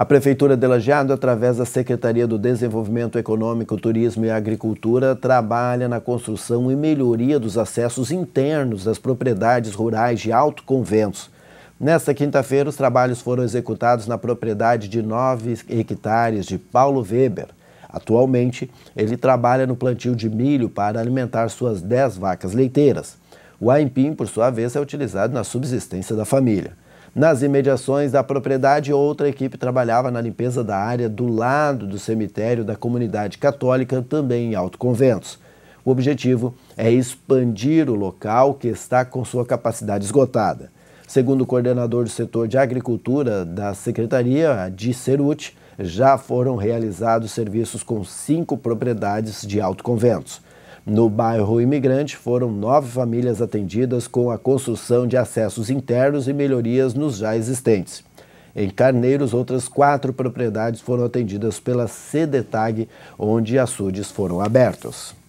A Prefeitura de Lajeado, através da Secretaria do Desenvolvimento Econômico, Turismo e Agricultura, trabalha na construção e melhoria dos acessos internos das propriedades rurais de Alto Conventos. Nesta quinta-feira, os trabalhos foram executados na propriedade de 9 hectares de Paulo Weber. Atualmente, ele trabalha no plantio de milho para alimentar suas 10 vacas leiteiras. O aipim, por sua vez, é utilizado na subsistência da família. Nas imediações da propriedade, outra equipe trabalhava na limpeza da área do lado do cemitério da comunidade católica, também em Alto Conventos. O objetivo é expandir o local que está com sua capacidade esgotada. Segundo o coordenador do setor de agricultura da Secretaria de Serute, já foram realizados serviços com cinco propriedades de autoconventos. No bairro Imigrante, foram nove famílias atendidas com a construção de acessos internos e melhorias nos já existentes. Em Carneiros, outras quatro propriedades foram atendidas pela CDTAG, onde açudes foram abertos.